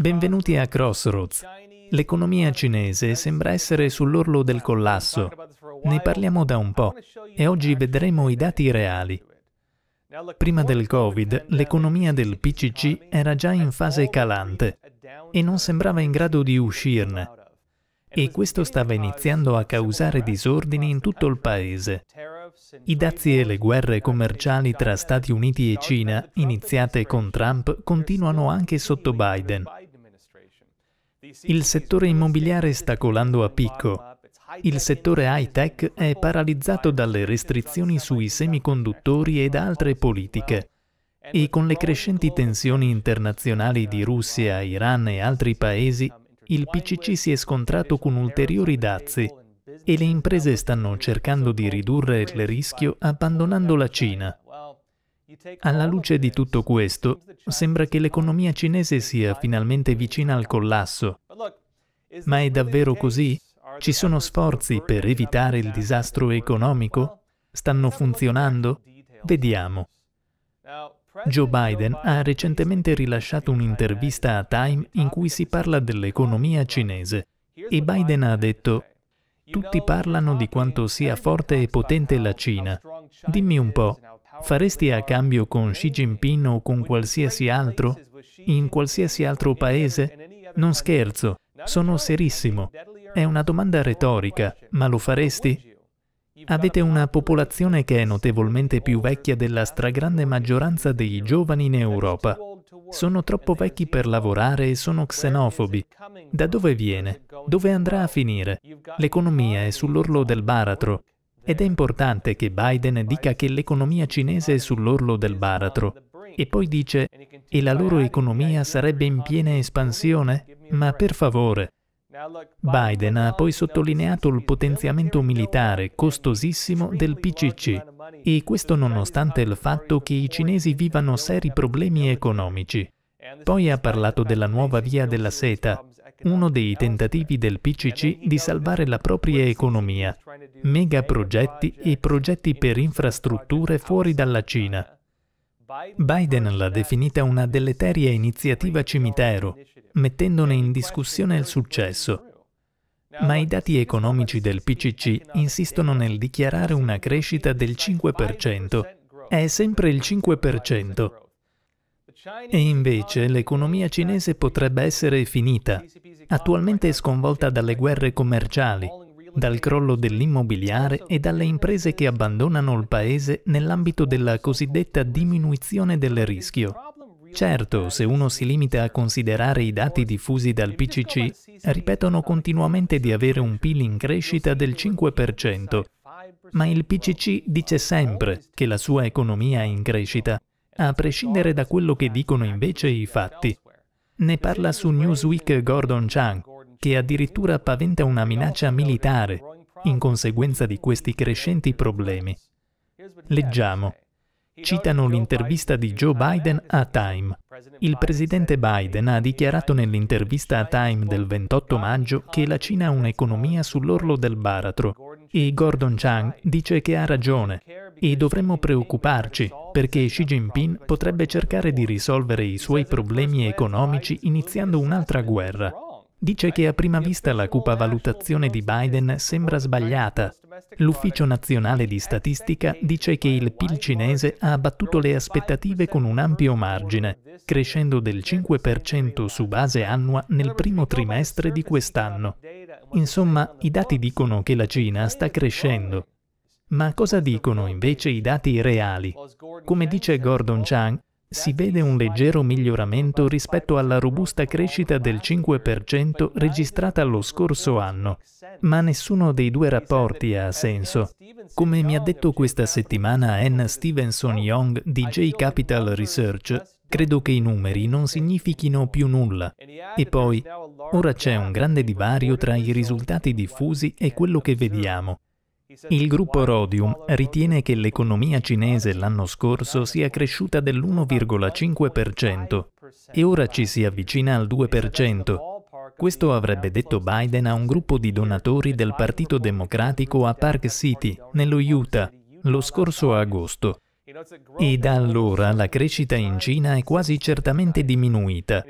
Benvenuti a Crossroads. L'economia cinese sembra essere sull'orlo del collasso. Ne parliamo da un po' e oggi vedremo i dati reali. Prima del Covid, l'economia del PCC era già in fase calante e non sembrava in grado di uscirne. E questo stava iniziando a causare disordini in tutto il paese. I dazi e le guerre commerciali tra Stati Uniti e Cina, iniziate con Trump, continuano anche sotto Biden il settore immobiliare sta colando a picco. Il settore high-tech è paralizzato dalle restrizioni sui semiconduttori ed altre politiche. E con le crescenti tensioni internazionali di Russia, Iran e altri paesi, il PCC si è scontrato con ulteriori dazi e le imprese stanno cercando di ridurre il rischio abbandonando la Cina. Alla luce di tutto questo, sembra che l'economia cinese sia finalmente vicina al collasso. Ma è davvero così? Ci sono sforzi per evitare il disastro economico? Stanno funzionando? Vediamo. Joe Biden ha recentemente rilasciato un'intervista a Time in cui si parla dell'economia cinese e Biden ha detto tutti parlano di quanto sia forte e potente la Cina. Dimmi un po', faresti a cambio con Xi Jinping o con qualsiasi altro? In qualsiasi altro paese? Non scherzo, sono serissimo. È una domanda retorica, ma lo faresti? Avete una popolazione che è notevolmente più vecchia della stragrande maggioranza dei giovani in Europa. Sono troppo vecchi per lavorare e sono xenofobi. Da dove viene? Dove andrà a finire? L'economia è sull'orlo del baratro. Ed è importante che Biden dica che l'economia cinese è sull'orlo del baratro e poi dice e la loro economia sarebbe in piena espansione? Ma per favore. Biden ha poi sottolineato il potenziamento militare costosissimo del PCC e questo nonostante il fatto che i cinesi vivano seri problemi economici. Poi ha parlato della nuova via della seta uno dei tentativi del PCC di salvare la propria economia, megaprogetti e progetti per infrastrutture fuori dalla Cina. Biden l'ha definita una deleteria iniziativa cimitero, mettendone in discussione il successo. Ma i dati economici del PCC insistono nel dichiarare una crescita del 5%. È sempre il 5%. E invece l'economia cinese potrebbe essere finita. Attualmente sconvolta dalle guerre commerciali, dal crollo dell'immobiliare e dalle imprese che abbandonano il paese nell'ambito della cosiddetta diminuzione del rischio. Certo, se uno si limita a considerare i dati diffusi dal PCC, ripetono continuamente di avere un PIL in crescita del 5%, ma il PCC dice sempre che la sua economia è in crescita a prescindere da quello che dicono invece i fatti. Ne parla su Newsweek Gordon Chang, che addirittura paventa una minaccia militare in conseguenza di questi crescenti problemi. Leggiamo. Citano l'intervista di Joe Biden a Time. Il presidente Biden ha dichiarato nell'intervista a Time del 28 maggio che la Cina ha un'economia sull'orlo del baratro e Gordon Chang dice che ha ragione e dovremmo preoccuparci perché Xi Jinping potrebbe cercare di risolvere i suoi problemi economici iniziando un'altra guerra. Dice che a prima vista la cupa valutazione di Biden sembra sbagliata. L'Ufficio nazionale di statistica dice che il PIL cinese ha abbattuto le aspettative con un ampio margine, crescendo del 5% su base annua nel primo trimestre di quest'anno. Insomma, i dati dicono che la Cina sta crescendo ma cosa dicono invece i dati reali? Come dice Gordon Chang, si vede un leggero miglioramento rispetto alla robusta crescita del 5% registrata lo scorso anno, ma nessuno dei due rapporti ha senso. Come mi ha detto questa settimana Ann Stevenson Young di J Capital Research, credo che i numeri non significhino più nulla. E poi, ora c'è un grande divario tra i risultati diffusi e quello che vediamo. Il gruppo Rhodium ritiene che l'economia cinese l'anno scorso sia cresciuta dell'1,5% e ora ci si avvicina al 2%. Questo avrebbe detto Biden a un gruppo di donatori del Partito Democratico a Park City, nello Utah, lo scorso agosto. E da allora la crescita in Cina è quasi certamente diminuita.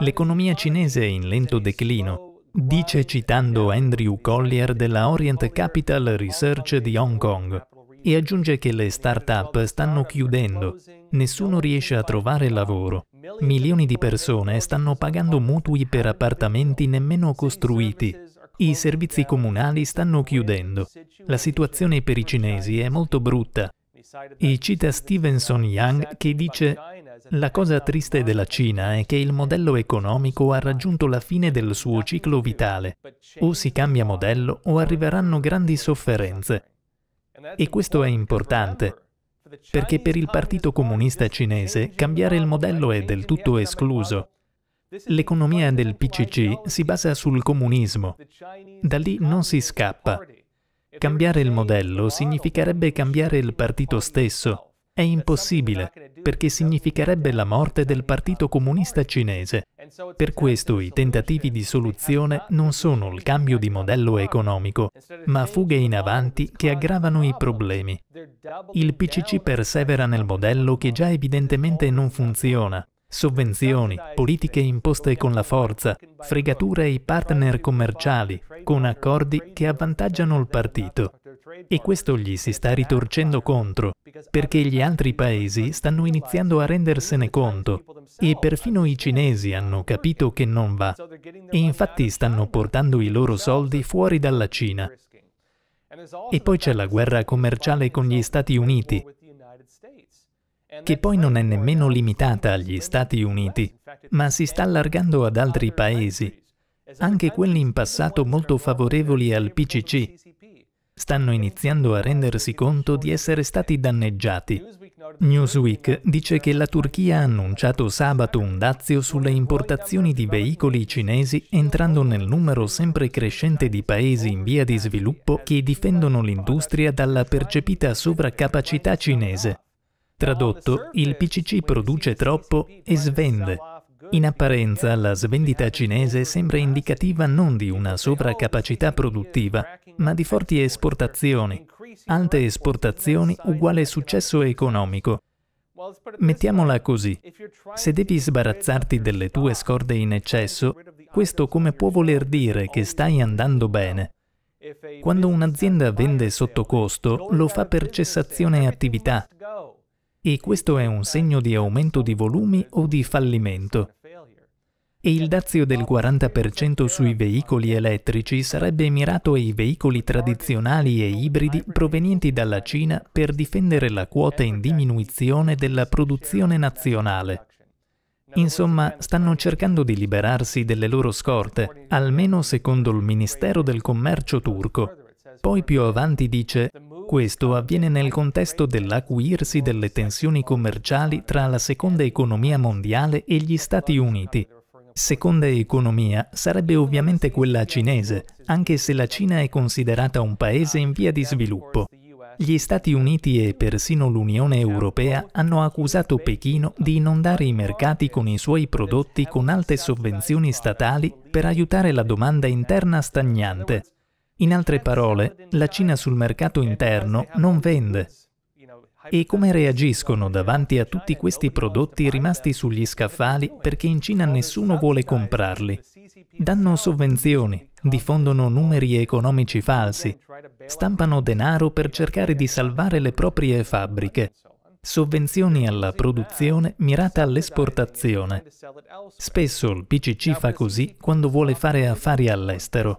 L'economia cinese è in lento declino dice citando Andrew Collier della Orient Capital Research di Hong Kong e aggiunge che le start-up stanno chiudendo, nessuno riesce a trovare lavoro, milioni di persone stanno pagando mutui per appartamenti nemmeno costruiti, i servizi comunali stanno chiudendo, la situazione per i cinesi è molto brutta. E cita Stevenson Young che dice la cosa triste della Cina è che il modello economico ha raggiunto la fine del suo ciclo vitale. O si cambia modello o arriveranno grandi sofferenze. E questo è importante, perché per il Partito Comunista Cinese cambiare il modello è del tutto escluso. L'economia del PCC si basa sul comunismo. Da lì non si scappa. Cambiare il modello significherebbe cambiare il partito stesso è impossibile, perché significherebbe la morte del Partito Comunista Cinese. Per questo i tentativi di soluzione non sono il cambio di modello economico, ma fughe in avanti che aggravano i problemi. Il PCC persevera nel modello che già evidentemente non funziona. Sovvenzioni, politiche imposte con la forza, fregature ai partner commerciali, con accordi che avvantaggiano il partito. E questo gli si sta ritorcendo contro, perché gli altri paesi stanno iniziando a rendersene conto e perfino i cinesi hanno capito che non va e infatti stanno portando i loro soldi fuori dalla Cina. E poi c'è la guerra commerciale con gli Stati Uniti, che poi non è nemmeno limitata agli Stati Uniti, ma si sta allargando ad altri paesi, anche quelli in passato molto favorevoli al PCC, stanno iniziando a rendersi conto di essere stati danneggiati. Newsweek dice che la Turchia ha annunciato sabato un dazio sulle importazioni di veicoli cinesi entrando nel numero sempre crescente di paesi in via di sviluppo che difendono l'industria dalla percepita sovraccapacità cinese. Tradotto, il PCC produce troppo e svende, in apparenza la svendita cinese sembra indicativa non di una sovracapacità produttiva, ma di forti esportazioni. Alte esportazioni uguale successo economico. Mettiamola così, se devi sbarazzarti delle tue scorde in eccesso, questo come può voler dire che stai andando bene? Quando un'azienda vende sotto costo, lo fa per cessazione attività. E questo è un segno di aumento di volumi o di fallimento e il dazio del 40% sui veicoli elettrici sarebbe mirato ai veicoli tradizionali e ibridi provenienti dalla Cina per difendere la quota in diminuzione della produzione nazionale. Insomma, stanno cercando di liberarsi delle loro scorte, almeno secondo il Ministero del Commercio turco. Poi più avanti dice, questo avviene nel contesto dell'acuirsi delle tensioni commerciali tra la seconda economia mondiale e gli Stati Uniti, Seconda economia sarebbe ovviamente quella cinese, anche se la Cina è considerata un paese in via di sviluppo. Gli Stati Uniti e persino l'Unione Europea hanno accusato Pechino di inondare i mercati con i suoi prodotti con alte sovvenzioni statali per aiutare la domanda interna stagnante. In altre parole, la Cina sul mercato interno non vende, e come reagiscono davanti a tutti questi prodotti rimasti sugli scaffali perché in Cina nessuno vuole comprarli? Danno sovvenzioni, diffondono numeri economici falsi, stampano denaro per cercare di salvare le proprie fabbriche, sovvenzioni alla produzione mirata all'esportazione. Spesso il PCC fa così quando vuole fare affari all'estero.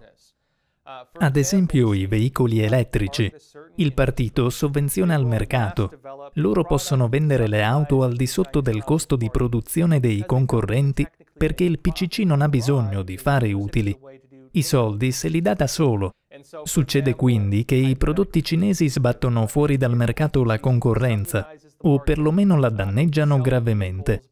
Ad esempio i veicoli elettrici. Il partito sovvenziona il mercato. Loro possono vendere le auto al di sotto del costo di produzione dei concorrenti perché il PCC non ha bisogno di fare utili. I soldi se li dà da solo. Succede quindi che i prodotti cinesi sbattono fuori dal mercato la concorrenza o perlomeno la danneggiano gravemente.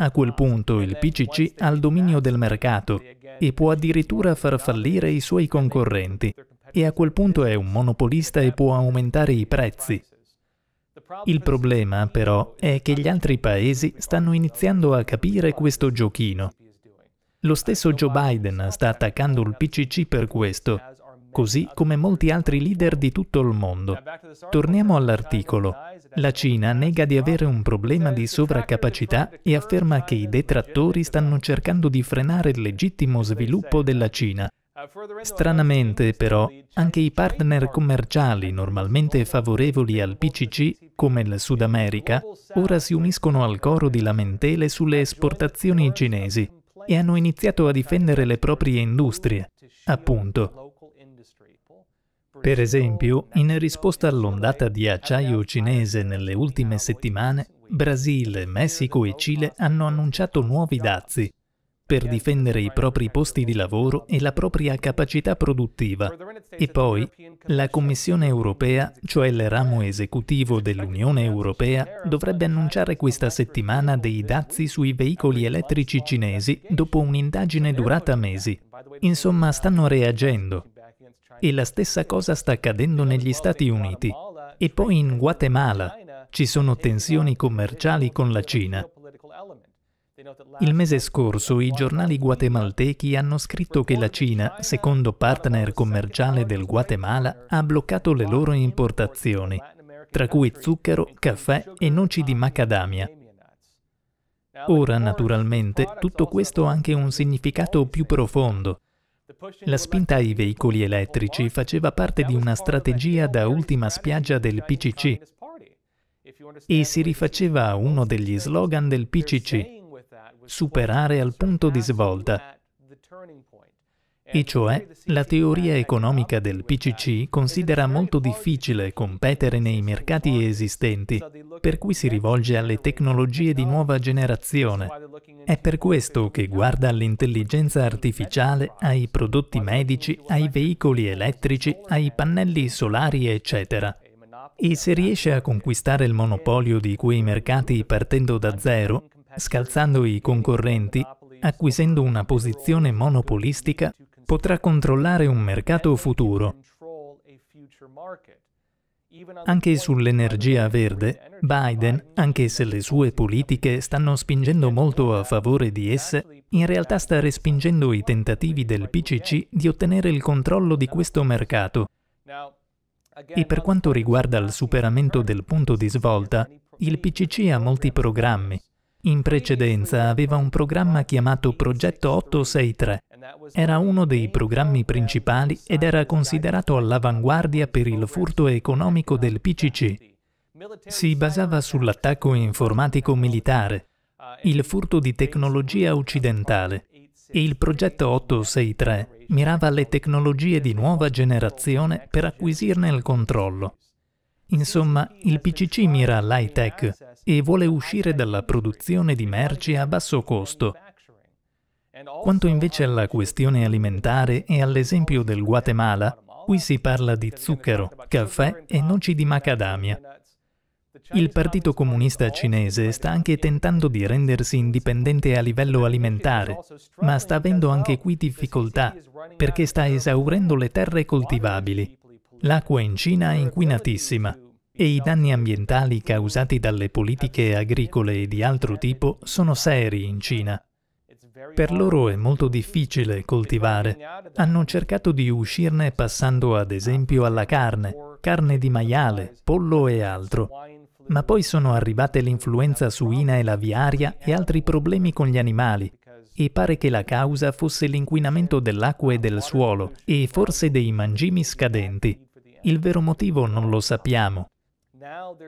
A quel punto il PCC ha il dominio del mercato e può addirittura far fallire i suoi concorrenti e a quel punto è un monopolista e può aumentare i prezzi. Il problema però è che gli altri paesi stanno iniziando a capire questo giochino. Lo stesso Joe Biden sta attaccando il PCC per questo così come molti altri leader di tutto il mondo. Torniamo all'articolo. La Cina nega di avere un problema di sovraccapacità e afferma che i detrattori stanno cercando di frenare il legittimo sviluppo della Cina. Stranamente, però, anche i partner commerciali normalmente favorevoli al PCC, come il Sud America, ora si uniscono al coro di lamentele sulle esportazioni cinesi e hanno iniziato a difendere le proprie industrie. Appunto, per esempio, in risposta all'ondata di acciaio cinese nelle ultime settimane, Brasile, Messico e Cile hanno annunciato nuovi dazi per difendere i propri posti di lavoro e la propria capacità produttiva. E poi la Commissione europea, cioè il ramo esecutivo dell'Unione europea, dovrebbe annunciare questa settimana dei dazi sui veicoli elettrici cinesi dopo un'indagine durata mesi. Insomma, stanno reagendo. E la stessa cosa sta accadendo negli Stati Uniti. E poi in Guatemala ci sono tensioni commerciali con la Cina. Il mese scorso i giornali guatemaltechi hanno scritto che la Cina, secondo partner commerciale del Guatemala, ha bloccato le loro importazioni, tra cui zucchero, caffè e noci di macadamia. Ora, naturalmente, tutto questo ha anche un significato più profondo. La spinta ai veicoli elettrici faceva parte di una strategia da ultima spiaggia del PCC e si rifaceva a uno degli slogan del PCC, superare al punto di svolta e cioè, la teoria economica del PCC considera molto difficile competere nei mercati esistenti, per cui si rivolge alle tecnologie di nuova generazione. È per questo che guarda all'intelligenza artificiale, ai prodotti medici, ai veicoli elettrici, ai pannelli solari, eccetera. E se riesce a conquistare il monopolio di quei mercati partendo da zero, scalzando i concorrenti, acquisendo una posizione monopolistica, potrà controllare un mercato futuro. Anche sull'energia verde, Biden, anche se le sue politiche stanno spingendo molto a favore di esse, in realtà sta respingendo i tentativi del PCC di ottenere il controllo di questo mercato. E per quanto riguarda il superamento del punto di svolta, il PCC ha molti programmi. In precedenza aveva un programma chiamato Progetto 863, era uno dei programmi principali ed era considerato all'avanguardia per il furto economico del PCC. Si basava sull'attacco informatico militare, il furto di tecnologia occidentale e il progetto 863 mirava alle tecnologie di nuova generazione per acquisirne il controllo. Insomma, il PCC mira all'high tech e vuole uscire dalla produzione di merci a basso costo quanto invece alla questione alimentare e all'esempio del Guatemala, qui si parla di zucchero, caffè e noci di macadamia. Il Partito Comunista cinese sta anche tentando di rendersi indipendente a livello alimentare, ma sta avendo anche qui difficoltà perché sta esaurendo le terre coltivabili. L'acqua in Cina è inquinatissima e i danni ambientali causati dalle politiche agricole e di altro tipo sono seri in Cina. Per loro è molto difficile coltivare. Hanno cercato di uscirne passando ad esempio alla carne, carne di maiale, pollo e altro. Ma poi sono arrivate l'influenza suina e l'aviaria e altri problemi con gli animali, e pare che la causa fosse l'inquinamento dell'acqua e del suolo e forse dei mangimi scadenti. Il vero motivo non lo sappiamo,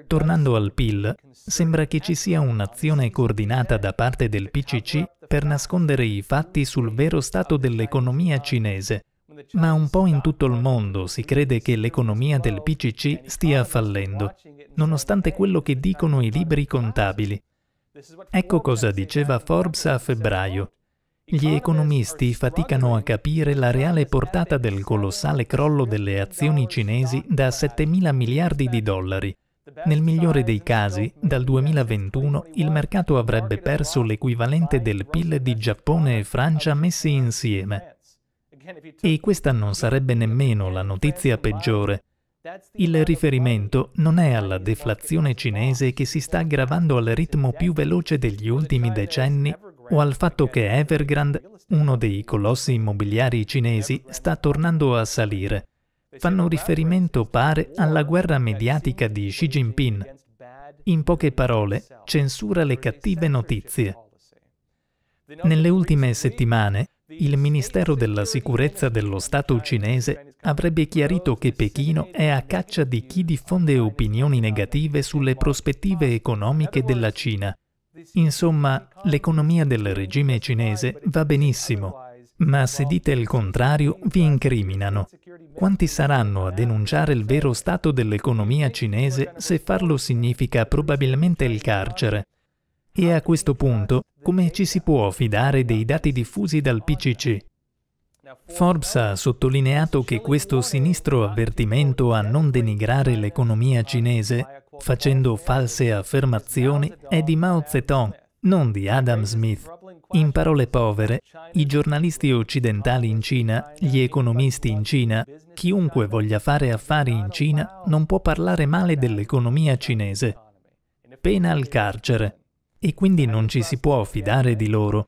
Tornando al PIL, sembra che ci sia un'azione coordinata da parte del PCC per nascondere i fatti sul vero stato dell'economia cinese, ma un po' in tutto il mondo si crede che l'economia del PCC stia fallendo, nonostante quello che dicono i libri contabili. Ecco cosa diceva Forbes a febbraio. Gli economisti faticano a capire la reale portata del colossale crollo delle azioni cinesi da 7 mila miliardi di dollari. Nel migliore dei casi, dal 2021 il mercato avrebbe perso l'equivalente del PIL di Giappone e Francia messi insieme. E questa non sarebbe nemmeno la notizia peggiore. Il riferimento non è alla deflazione cinese che si sta aggravando al ritmo più veloce degli ultimi decenni o al fatto che Evergrande, uno dei colossi immobiliari cinesi, sta tornando a salire. Fanno riferimento, pare, alla guerra mediatica di Xi Jinping. In poche parole, censura le cattive notizie. Nelle ultime settimane, il Ministero della Sicurezza dello Stato cinese avrebbe chiarito che Pechino è a caccia di chi diffonde opinioni negative sulle prospettive economiche della Cina Insomma, l'economia del regime cinese va benissimo, ma se dite il contrario vi incriminano. Quanti saranno a denunciare il vero stato dell'economia cinese se farlo significa probabilmente il carcere? E a questo punto, come ci si può fidare dei dati diffusi dal PCC? Forbes ha sottolineato che questo sinistro avvertimento a non denigrare l'economia cinese, facendo false affermazioni, è di Mao Zedong, non di Adam Smith. In parole povere, i giornalisti occidentali in Cina, gli economisti in Cina, chiunque voglia fare affari in Cina non può parlare male dell'economia cinese. Pena al carcere. E quindi non ci si può fidare di loro.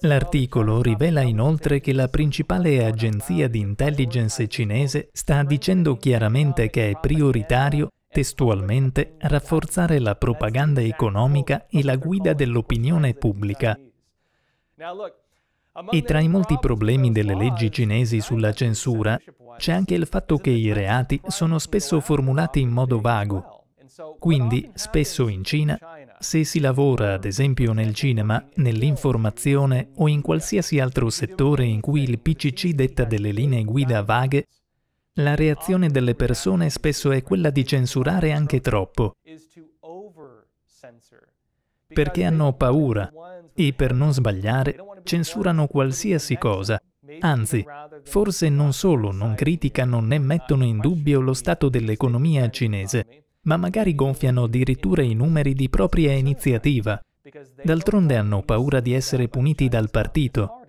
L'articolo rivela inoltre che la principale agenzia di intelligence cinese sta dicendo chiaramente che è prioritario testualmente rafforzare la propaganda economica e la guida dell'opinione pubblica. E tra i molti problemi delle leggi cinesi sulla censura c'è anche il fatto che i reati sono spesso formulati in modo vago. Quindi, spesso in Cina, se si lavora, ad esempio, nel cinema, nell'informazione o in qualsiasi altro settore in cui il PCC detta delle linee guida vaghe, la reazione delle persone spesso è quella di censurare anche troppo, perché hanno paura e per non sbagliare censurano qualsiasi cosa. Anzi, forse non solo non criticano né mettono in dubbio lo stato dell'economia cinese, ma magari gonfiano addirittura i numeri di propria iniziativa. D'altronde hanno paura di essere puniti dal partito.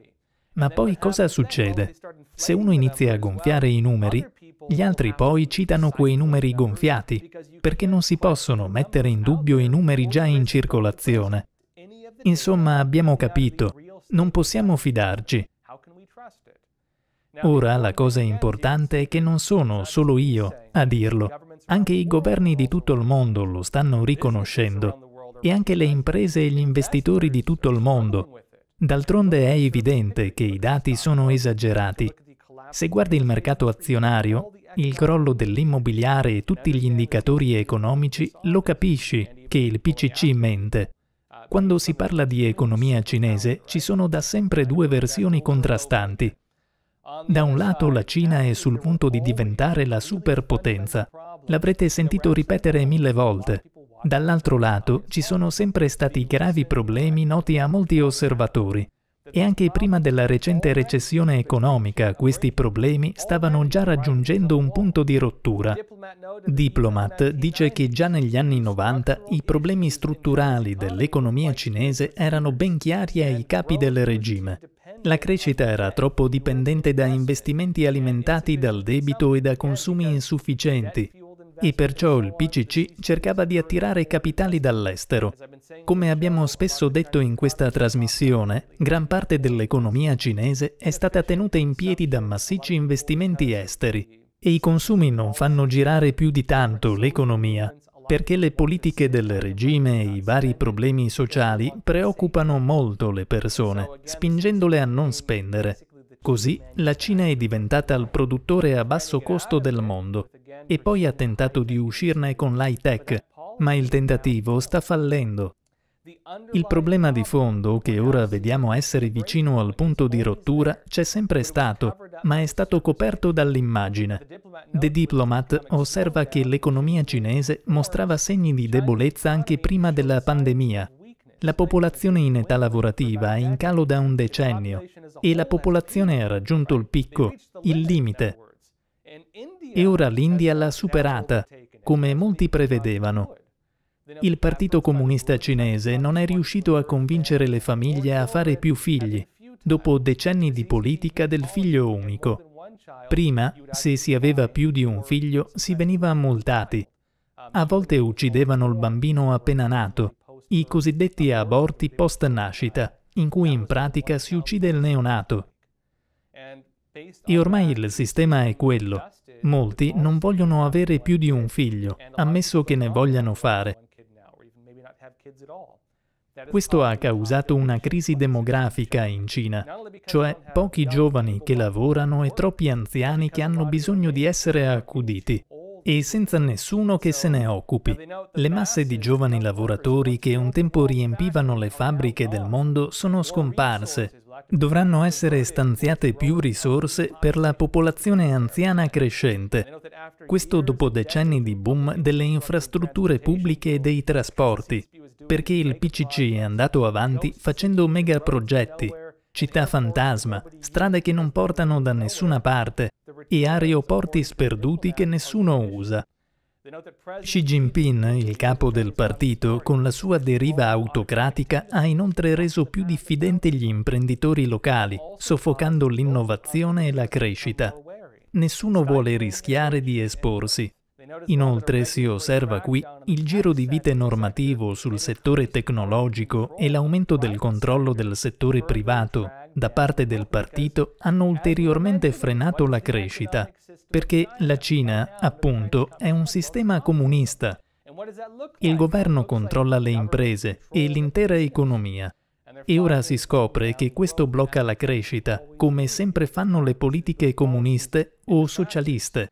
Ma poi cosa succede? Se uno inizia a gonfiare i numeri, gli altri poi citano quei numeri gonfiati, perché non si possono mettere in dubbio i numeri già in circolazione. Insomma, abbiamo capito, non possiamo fidarci. Ora la cosa importante è che non sono solo io a dirlo, anche i governi di tutto il mondo lo stanno riconoscendo e anche le imprese e gli investitori di tutto il mondo. D'altronde è evidente che i dati sono esagerati. Se guardi il mercato azionario, il crollo dell'immobiliare e tutti gli indicatori economici, lo capisci che il PCC mente. Quando si parla di economia cinese ci sono da sempre due versioni contrastanti. Da un lato la Cina è sul punto di diventare la superpotenza, L'avrete sentito ripetere mille volte. Dall'altro lato ci sono sempre stati gravi problemi noti a molti osservatori. E anche prima della recente recessione economica questi problemi stavano già raggiungendo un punto di rottura. Diplomat dice che già negli anni 90 i problemi strutturali dell'economia cinese erano ben chiari ai capi del regime. La crescita era troppo dipendente da investimenti alimentati dal debito e da consumi insufficienti, e perciò il PCC cercava di attirare capitali dall'estero. Come abbiamo spesso detto in questa trasmissione, gran parte dell'economia cinese è stata tenuta in piedi da massicci investimenti esteri e i consumi non fanno girare più di tanto l'economia perché le politiche del regime e i vari problemi sociali preoccupano molto le persone, spingendole a non spendere. Così la Cina è diventata il produttore a basso costo del mondo e poi ha tentato di uscirne con l'high tech, ma il tentativo sta fallendo. Il problema di fondo, che ora vediamo essere vicino al punto di rottura, c'è sempre stato, ma è stato coperto dall'immagine. The Diplomat osserva che l'economia cinese mostrava segni di debolezza anche prima della pandemia, la popolazione in età lavorativa è in calo da un decennio e la popolazione ha raggiunto il picco, il limite. E ora l'India l'ha superata, come molti prevedevano. Il Partito Comunista Cinese non è riuscito a convincere le famiglie a fare più figli, dopo decenni di politica del figlio unico. Prima, se si aveva più di un figlio, si veniva multati. A volte uccidevano il bambino appena nato i cosiddetti aborti post-nascita, in cui in pratica si uccide il neonato. E ormai il sistema è quello. Molti non vogliono avere più di un figlio, ammesso che ne vogliano fare. Questo ha causato una crisi demografica in Cina, cioè pochi giovani che lavorano e troppi anziani che hanno bisogno di essere accuditi e senza nessuno che se ne occupi. Le masse di giovani lavoratori che un tempo riempivano le fabbriche del mondo sono scomparse. Dovranno essere stanziate più risorse per la popolazione anziana crescente. Questo dopo decenni di boom delle infrastrutture pubbliche e dei trasporti, perché il PCC è andato avanti facendo megaprogetti città fantasma, strade che non portano da nessuna parte e aeroporti sperduti che nessuno usa. Xi Jinping, il capo del partito, con la sua deriva autocratica ha inoltre reso più diffidenti gli imprenditori locali, soffocando l'innovazione e la crescita. Nessuno vuole rischiare di esporsi. Inoltre si osserva qui il giro di vite normativo sul settore tecnologico e l'aumento del controllo del settore privato da parte del partito hanno ulteriormente frenato la crescita, perché la Cina, appunto, è un sistema comunista. Il governo controlla le imprese e l'intera economia. E ora si scopre che questo blocca la crescita, come sempre fanno le politiche comuniste o socialiste.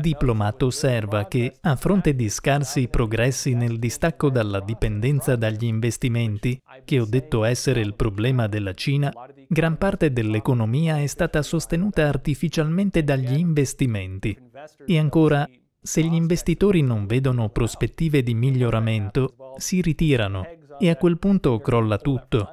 Diplomato osserva che, a fronte di scarsi progressi nel distacco dalla dipendenza dagli investimenti, che ho detto essere il problema della Cina, gran parte dell'economia è stata sostenuta artificialmente dagli investimenti. E ancora, se gli investitori non vedono prospettive di miglioramento, si ritirano e a quel punto crolla tutto,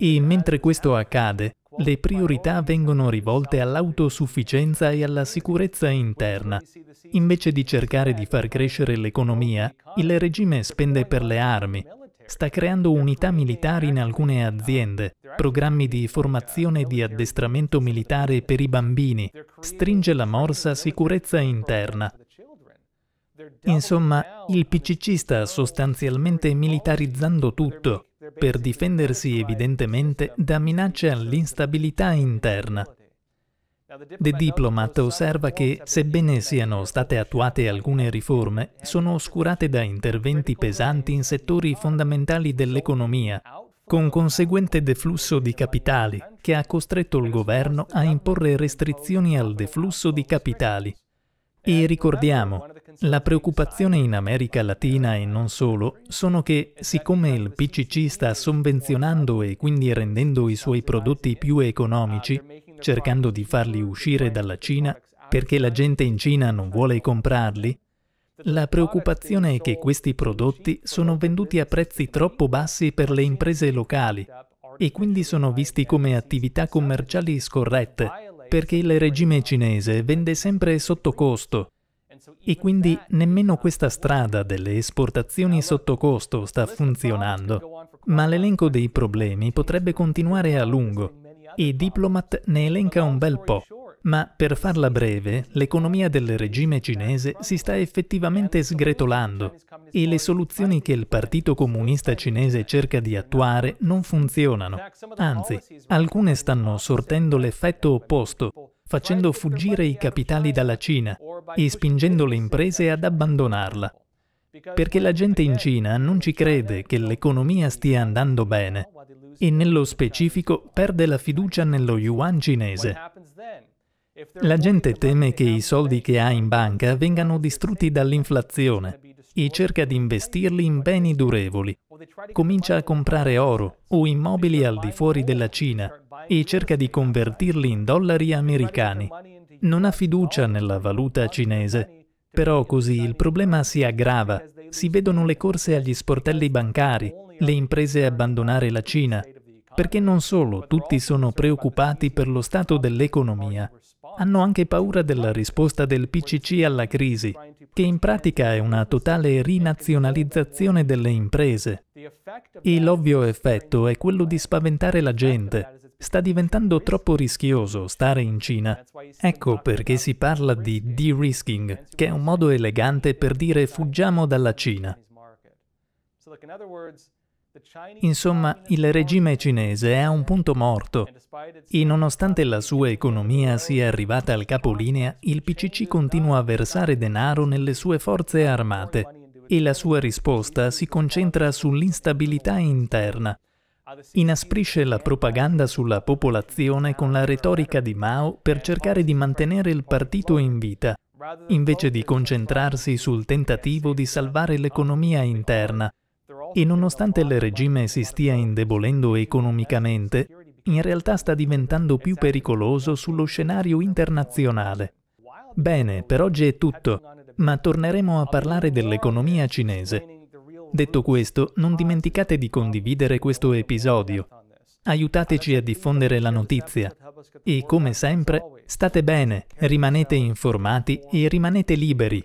e mentre questo accade, le priorità vengono rivolte all'autosufficienza e alla sicurezza interna. Invece di cercare di far crescere l'economia, il regime spende per le armi, sta creando unità militari in alcune aziende, programmi di formazione e di addestramento militare per i bambini, stringe la morsa sicurezza interna. Insomma, il PCC sta sostanzialmente militarizzando tutto per difendersi evidentemente da minacce all'instabilità interna. The Diplomat osserva che, sebbene siano state attuate alcune riforme, sono oscurate da interventi pesanti in settori fondamentali dell'economia, con conseguente deflusso di capitali, che ha costretto il governo a imporre restrizioni al deflusso di capitali, e ricordiamo, la preoccupazione in America Latina e non solo sono che, siccome il PCC sta sovvenzionando e quindi rendendo i suoi prodotti più economici, cercando di farli uscire dalla Cina perché la gente in Cina non vuole comprarli, la preoccupazione è che questi prodotti sono venduti a prezzi troppo bassi per le imprese locali e quindi sono visti come attività commerciali scorrette perché il regime cinese vende sempre sotto costo e quindi nemmeno questa strada delle esportazioni sotto costo sta funzionando. Ma l'elenco dei problemi potrebbe continuare a lungo e Diplomat ne elenca un bel po'. Ma per farla breve, l'economia del regime cinese si sta effettivamente sgretolando e le soluzioni che il Partito Comunista cinese cerca di attuare non funzionano. Anzi, alcune stanno sortendo l'effetto opposto, facendo fuggire i capitali dalla Cina e spingendo le imprese ad abbandonarla. Perché la gente in Cina non ci crede che l'economia stia andando bene e nello specifico perde la fiducia nello yuan cinese. La gente teme che i soldi che ha in banca vengano distrutti dall'inflazione e cerca di investirli in beni durevoli. Comincia a comprare oro o immobili al di fuori della Cina e cerca di convertirli in dollari americani. Non ha fiducia nella valuta cinese. Però così il problema si aggrava. Si vedono le corse agli sportelli bancari, le imprese abbandonare la Cina, perché non solo tutti sono preoccupati per lo stato dell'economia, hanno anche paura della risposta del PCC alla crisi, che in pratica è una totale rinazionalizzazione delle imprese. E l'ovvio effetto è quello di spaventare la gente. Sta diventando troppo rischioso stare in Cina. Ecco perché si parla di de-risking, che è un modo elegante per dire fuggiamo dalla Cina. Insomma, il regime cinese è a un punto morto e nonostante la sua economia sia arrivata al capolinea, il PCC continua a versare denaro nelle sue forze armate e la sua risposta si concentra sull'instabilità interna. Inasprisce la propaganda sulla popolazione con la retorica di Mao per cercare di mantenere il partito in vita, invece di concentrarsi sul tentativo di salvare l'economia interna e nonostante il regime si stia indebolendo economicamente, in realtà sta diventando più pericoloso sullo scenario internazionale. Bene, per oggi è tutto, ma torneremo a parlare dell'economia cinese. Detto questo, non dimenticate di condividere questo episodio. Aiutateci a diffondere la notizia. E come sempre, state bene, rimanete informati e rimanete liberi.